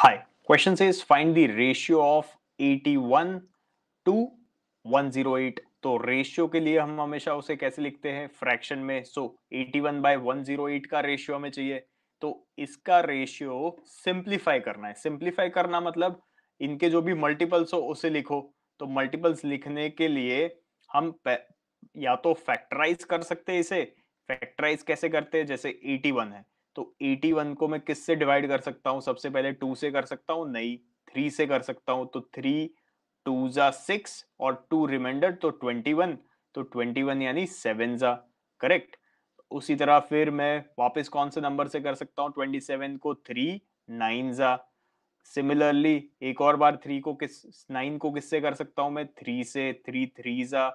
Hi, question says find the ratio of 81 to 108. तो ratio के लिए हम हमेशा उसे कैसे लिखते हैं फ्रैक्शन में सो so, 81 बाय 108 का रेशियो हमें चाहिए तो इसका रेशियो सिंप्लीफाई करना है सिंप्लीफाई करना मतलब इनके जो भी मल्टीपल्स हो उसे लिखो तो मल्टीपल्स लिखने के लिए हम या तो फैक्टराइज कर सकते हैं इसे फैक्टराइज कैसे करते हैं जैसे 81 है तो 81 को मैं किससे डिवाइड कर सकता हूँ सबसे पहले टू से कर सकता हूँ नहीं थ्री से कर सकता हूँ तो थ्री टू जा सिक्स और टू रिमाइंडर तो ट्वेंटी वन तो ट्वेंटी वन यानी सेवन जा करेक्ट उसी तरह फिर मैं वापस कौन से नंबर से कर सकता हूँ ट्वेंटी सेवन को थ्री नाइन जा सिमिलरली एक और बार थ्री को किस नाइन को किससे कर सकता हूँ मैं थ्री से थ्री थ्री जा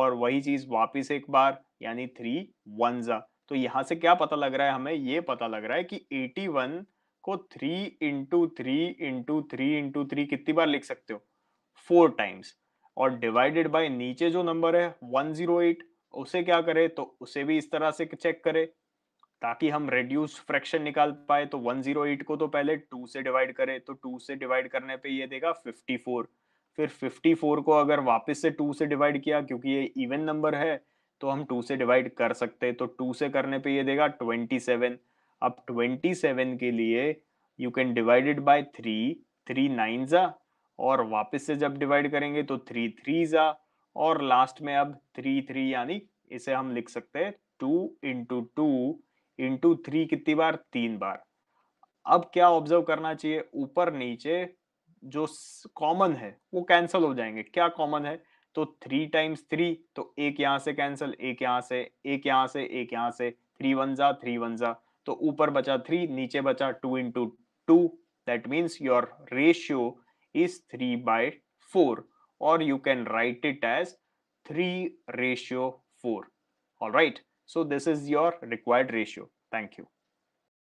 और वही चीज वापिस एक बार यानी थ्री वन जा तो यहां से क्या पता लग रहा है हमें ये पता लग रहा है कि 81 को 3 into three into three into three कितनी बार लिख सकते हो फोर टाइम्स और डिवाइडेड बाय नीचे जो नंबर है 108 उसे क्या करे तो उसे भी इस तरह से चेक करे ताकि हम रेड्यूस फ्रैक्शन निकाल पाए तो 108 को तो पहले 2 से डिवाइड करें तो 2 से डिवाइड करने पे ये देगा 54 फिर 54 को अगर वापस से 2 से डिवाइड किया क्योंकि ये इवन नंबर है तो हम टू से डिवाइड कर सकते हैं तो टू से करने पे ये देगा ट्वेंटी सेवन अब ट्वेंटी सेवन के लिए you can it by three three nine जा और वापस से जब डिवाइड करेंगे तो थ्री थ्री जा और लास्ट में अब थ्री थ्री यानी इसे हम लिख सकते हैं two into two into three कितनी बार तीन बार अब क्या ऑब्जर्व करना चाहिए ऊपर नीचे जो कॉमन है वो कैंसिल हो जाएंगे क्या कॉमन है तो थ्री टाइम्स थ्री तो एक यहां से कैंसिल एक यहां से एक यहां से एक यहां से थ्री वन जा थ्री वन जा तो ऊपर बचा थ्री नीचे बचा two into two that means your ratio is three by four और you can write it as three ratio four all right so this is your required ratio thank you